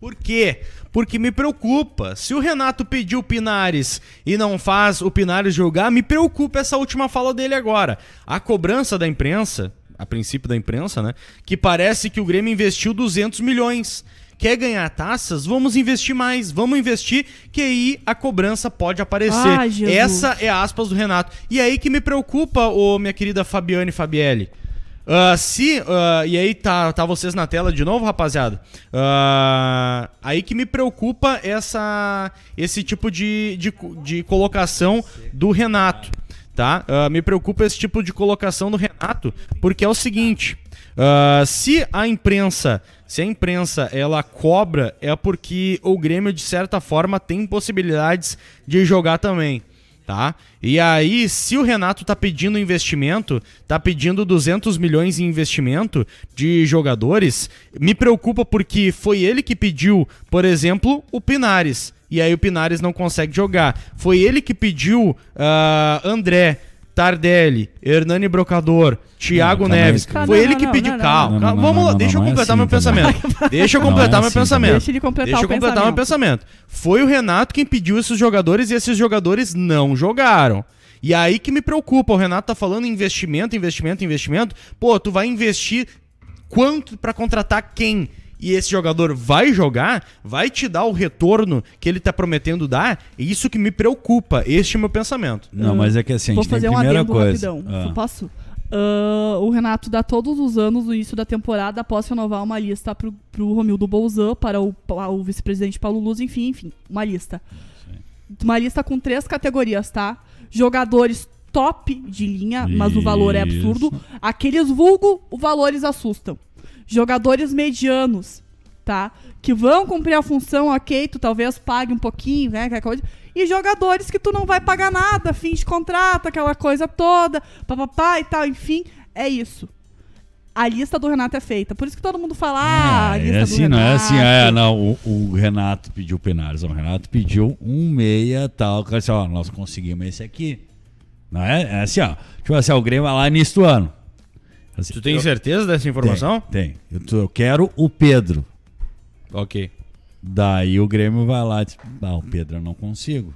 Por quê? Porque me preocupa. Se o Renato pediu o Pinares e não faz o Pinares jogar, me preocupa essa última fala dele agora. A cobrança da imprensa, a princípio da imprensa, né? Que parece que o Grêmio investiu 200 milhões quer ganhar taças, vamos investir mais, vamos investir, que aí a cobrança pode aparecer. Essa é a aspas do Renato. E aí que me preocupa, ô, minha querida Fabiane Fabielli. Uh, se. Uh, e aí tá, tá vocês na tela de novo, rapaziada. Uh, aí que me preocupa essa, esse tipo de, de, de colocação do Renato. Tá? me preocupa esse tipo de colocação do Renato, porque é o seguinte. Uh, se a imprensa, se a imprensa ela cobra, é porque o Grêmio de certa forma tem possibilidades de jogar também. Tá? E aí, se o Renato tá pedindo investimento, tá pedindo 200 milhões em investimento de jogadores, me preocupa porque foi ele que pediu, por exemplo, o Pinares. E aí o Pinares não consegue jogar. Foi ele que pediu uh, André. Tardelli, Hernani Brocador, Thiago não, é Neves. Foi não, ele não, que pediu. Calma, calma. Vamos lá, deixa eu completar meu assim, é pensamento. Deixa eu completar meu pensamento. Deixa ele completar Deixa eu completar meu pensamento. Foi o Renato quem pediu esses jogadores e esses jogadores não jogaram. E aí que me preocupa, o Renato tá falando investimento, investimento, investimento. Pô, tu vai investir quanto para contratar quem? e esse jogador vai jogar, vai te dar o retorno que ele está prometendo dar, é isso que me preocupa. Este é o meu pensamento. Não, mas é que assim, a gente tem primeira um coisa. Ah. Posso? Uh, o Renato dá todos os anos, no início da temporada, após renovar uma lista para o Romildo Bolzan, para o, o vice-presidente Paulo Luz, enfim, enfim, uma lista. Uma lista com três categorias, tá? Jogadores top de linha, mas Isso. o valor é absurdo. Aqueles vulgo, os valores assustam jogadores medianos, tá? Que vão cumprir a função, ok, tu talvez pague um pouquinho, né? Aquela coisa. E jogadores que tu não vai pagar nada, fim de contrato, aquela coisa toda, papapá e tal, enfim, é isso a lista do Renato é feita. Por isso que todo mundo fala, ah, a é, é lista é assim, do Renato. Não é assim, é, não. O, o Renato pediu penares. O Renato pediu um meia tal. Cara, assim, ó, nós conseguimos esse aqui. Não é? É assim, ó. Tipo assim, o Grêmio lá início do ano. Fazer. Tu tem eu... certeza dessa informação? Tem. Eu, eu, quero o Pedro. Ok. Daí o Grêmio vai lá, tipo, ah, o Pedro eu não consigo.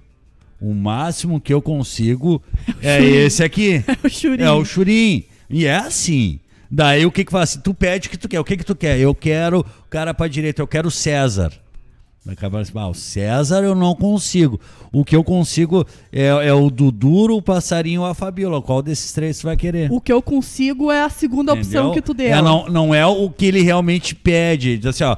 O máximo que eu consigo é, é esse aqui. É o Churim. É o Churim. E é assim. Daí o que que faz? Tu pede o que tu quer. O que que tu quer? Eu quero o cara pra direita, eu quero o César. Vai acabar assim, ah, o César eu não consigo. O que eu consigo é, é o do duro, o passarinho ou a Fabíola. Qual desses três você vai querer? O que eu consigo é a segunda Entendeu? opção que tu deu. É, não, não é o que ele realmente pede. Ele diz assim, ó,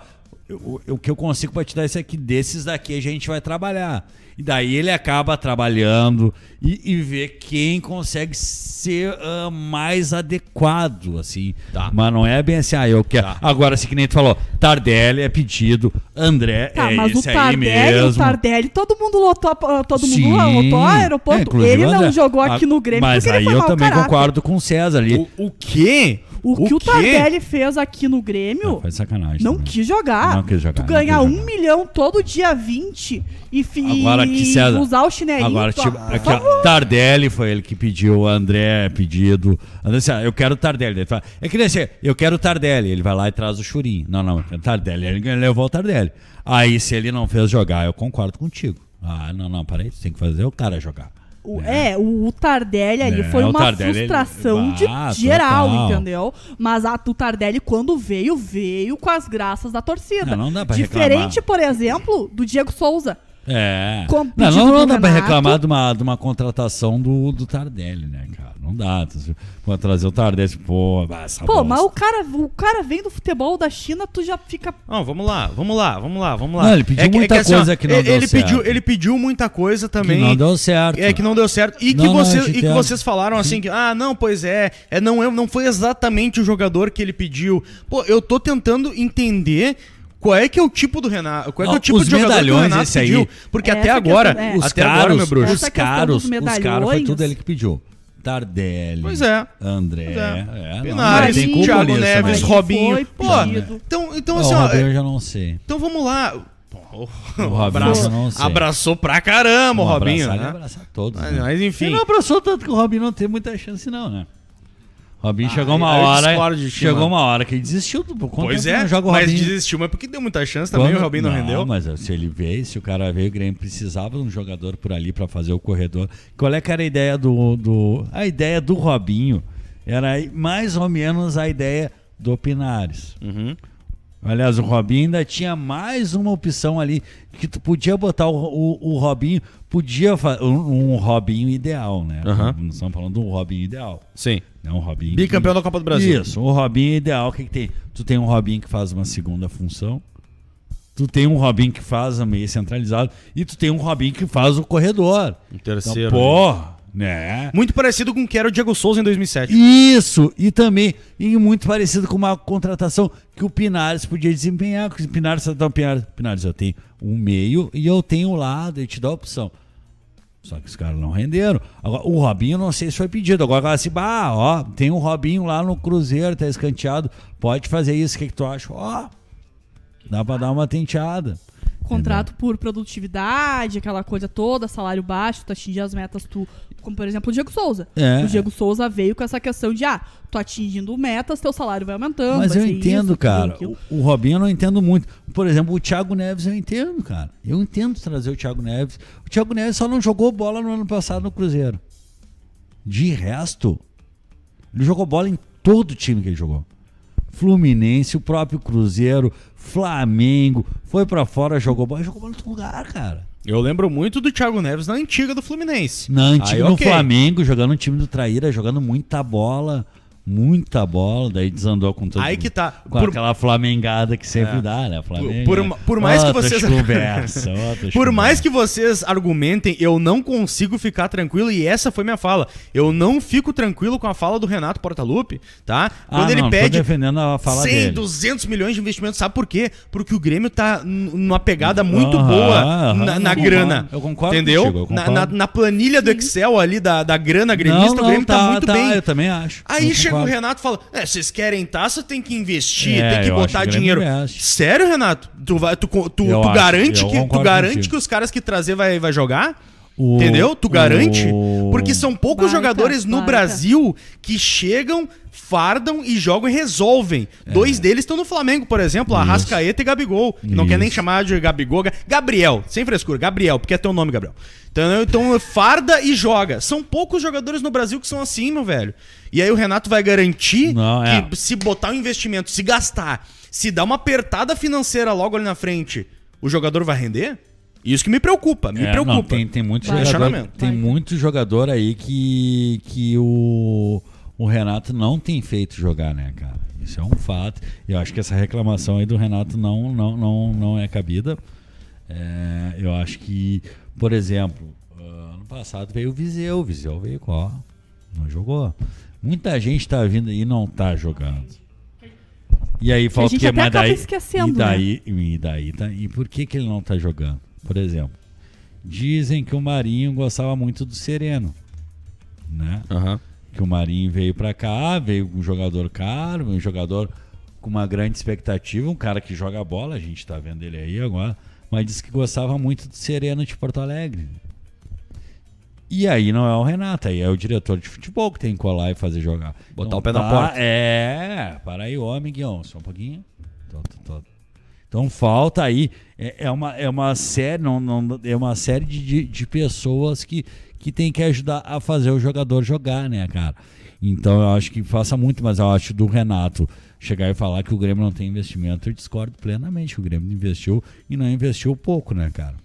o que eu consigo para te dar é isso aqui, desses daqui a gente vai trabalhar. E daí ele acaba trabalhando e, e vê quem consegue ser uh, mais adequado, assim. Tá. Mas não é bem assim, ah, eu quero. Tá. Agora, assim que nem tu falou, Tardelli é pedido, André tá, é mas esse o Tardelli, aí mesmo. O Tardelli, todo mundo lotou, ah, todo Sim. mundo lotou o aeroporto. É, ele não jogou aqui a, ah, no Grêmio. Mas aí eu também concordo com o César ali. O, o quê? O, o que o Tardelli fez aqui no Grêmio. Ah, foi sacanagem. Não também. quis jogar. Não quis jogar. Tu ganhar um jogar. milhão todo dia 20 e, fi, agora, que se a... usar o chinelinho. Agora, tipo, ah, Tardelli foi ele que pediu, o André pedido. André disse, ah, eu quero o Tardelli. Ele fala, é que assim, eu quero o Tardelli. Ele vai lá e traz o Churinho. Não, não, Tardelli. Ele levou o Tardelli. Aí, se ele não fez jogar, eu concordo contigo. Ah, não, não, peraí, tu tem que fazer o cara jogar. O, é. é, o, o Tardelli ali é, foi uma Tardelli, frustração ele... de geral, total. entendeu? Mas a, o Tardelli, quando veio, veio com as graças da torcida. Não, não dá pra Diferente, reclamar. por exemplo, do Diego Souza. É. não, não, não dá pra reclamar de uma, de uma contratação do, do Tardelli, né, cara? não dá. Tá pô, trazer ah, o Tardelli, pô, essa Pô, bosta. mas o cara, o cara vem do futebol da China, tu já fica. Não, vamos lá, vamos lá, vamos lá, vamos lá. Não, ele pediu é, é muita é que, assim, coisa que não ele, deu ele certo. Pediu, ele pediu muita coisa também. Que não deu certo. É que não deu certo. E, não, que, não, e que vocês falaram assim: que, ah, não, pois é, é não, eu, não foi exatamente o jogador que ele pediu. Pô, eu tô tentando entender qual é que é o tipo do Renato? Qual é, que é o tipo os de jogador que o Renato pediu? Porque até agora, é. até caros, é. agora, meu bruxo, os caros, os caros, foi tudo ele que pediu. Tardelli. Pois é. André. Pois é. É, Pinares, não, Thiago Neves, Robinho. Foi, pô, então, então assim, ó. Eu é, já não sei. Então vamos lá. o abraço, abraçou pra caramba o Robinho. Abraçar, né? abraçar todos. Mas, né? mas enfim. Ele não abraçou tanto que o Robinho não tem muita chance, não, né? Robinho ah, chegou uma hora. Ti, chegou mano. uma hora que ele desistiu. Do, pois é, joga o mas desistiu, mas porque deu muita chance também, Quando, o Robinho não, não, rendeu. Mas se ele veio, se o cara veio, o Grêmio precisava de um jogador por ali para fazer o corredor. Qual é que era a ideia do, do. A ideia do Robinho era mais ou menos a ideia do Pinares. Uhum. Aliás, o Robinho ainda tinha mais uma opção ali que tu podia botar o, o, o Robinho, podia um, um Robinho ideal, né? Uhum. Não estamos falando de um Robinho ideal. Sim. Não, né, um Robinho. Bicampeão que... da Copa do Brasil. Isso, o Robinho ideal, o que, que tem? Tu tem um Robinho que faz uma segunda função. Tu tem um Robinho que faz a meia e tu tem um Robinho que faz o corredor. Um terceiro. Então, porra, né? Muito parecido com o que era o Diego Souza em 2007. Isso, e também e muito parecido com uma contratação que o Pinares podia desempenhar. O Pinares, então, Pinares, Pinares, eu tenho um meio e eu tenho um lado, e te dá a opção. Só que os caras não renderam. Agora, o Robinho, não sei se foi pedido. Agora, fala assim, bah, ó, tem um Robinho lá no Cruzeiro, tá escanteado, pode fazer isso, o que, que tu acha? Ó, dá pra dar uma tenteada. Contrato por produtividade, aquela coisa toda, salário baixo, tu atingir as metas, tu. Como, por exemplo, o Diego Souza. É. O Diego Souza veio com essa questão de, ah, tu atingindo metas, teu salário vai aumentando. Mas vai eu entendo, isso, cara. O, o Robinho eu não entendo muito. Por exemplo, o Thiago Neves eu entendo, cara. Eu entendo trazer o Thiago Neves. O Thiago Neves só não jogou bola no ano passado no Cruzeiro. De resto, ele jogou bola em todo o time que ele jogou. Fluminense, o próprio Cruzeiro, Flamengo, foi para fora, jogou bola, jogou bola em outro lugar, cara. Eu lembro muito do Thiago Neves na antiga do Fluminense. Na antiga do okay. Flamengo, jogando no time do Traíra, jogando muita bola muita bola, daí desandou com todo Aí que tá. Com por... aquela flamengada que sempre é. dá, né? Flamengo. Por, por, é por mais que vocês. Conversa, por mais que vocês argumentem, eu não consigo ficar tranquilo, e essa foi minha fala. Eu não fico tranquilo com a fala do Renato Portaluppi, tá? Ah, Quando ah, ele pede. defendendo a fala 100, dele. 200 milhões de investimento, sabe por quê? Porque o Grêmio tá numa pegada muito boa na, na grana. eu concordo. Entendeu? Contigo, eu concordo. Na, na, na, planilha do Excel ali da, da grana gremista, não, não, o Grêmio tá, tá muito tá, bem. Eu também acho. Aí chega chega o Renato e fala: É, vocês querem taça, tem que investir, é, tem que botar dinheiro. Sério, Renato? Tu, vai, tu, tu, tu acho, garante, que, tu garante que os caras que trazer vai, vai jogar? O, Entendeu? Tu garante? O... Porque são poucos jogadores no Brasil que chegam fardam e jogam e resolvem. É. Dois deles estão no Flamengo, por exemplo, Arrascaeta e Gabigol. Não quer nem chamar de Gabigol. Gabriel, sem frescura, Gabriel, porque é teu nome, Gabriel. Então, então farda e joga. São poucos jogadores no Brasil que são assim, meu velho. E aí o Renato vai garantir Não, é. que se botar um investimento, se gastar, se dar uma apertada financeira logo ali na frente, o jogador vai render? Isso que me preocupa, me é, preocupa. Não, tem, tem muito, jogador, tem muito jogador aí que, que o o Renato não tem feito jogar, né, cara? Isso é um fato. Eu acho que essa reclamação aí do Renato não, não, não, não é cabida. É, eu acho que, por exemplo, ah, ano passado veio o Viseu, o Viseu veio ó, não jogou. Muita gente está vindo e não está jogando. E aí falta que, mas daí, esquecendo, e né? daí, né? e daí tá, e por que que ele não está jogando? Por exemplo, dizem que o Marinho gostava muito do Sereno, né? Aham. Uhum que o Marinho veio para cá, veio um jogador caro, um jogador com uma grande expectativa, um cara que joga bola, a gente está vendo ele aí agora, mas disse que gostava muito do Serena de Porto Alegre. E aí não é o Renato, aí é o diretor de futebol que tem que colar e fazer jogar. Botar então, o pé tá, na porta. É, para aí, homem, Guião, só um pouquinho. Tô, tô, tô. Então falta aí, é, é, uma, é uma série, não, não, é uma série de, de, de pessoas que, que tem que ajudar a fazer o jogador jogar, né, cara? Então eu acho que faça muito, mas eu acho do Renato chegar e falar que o Grêmio não tem investimento, eu discordo plenamente o Grêmio investiu e não investiu pouco, né, cara?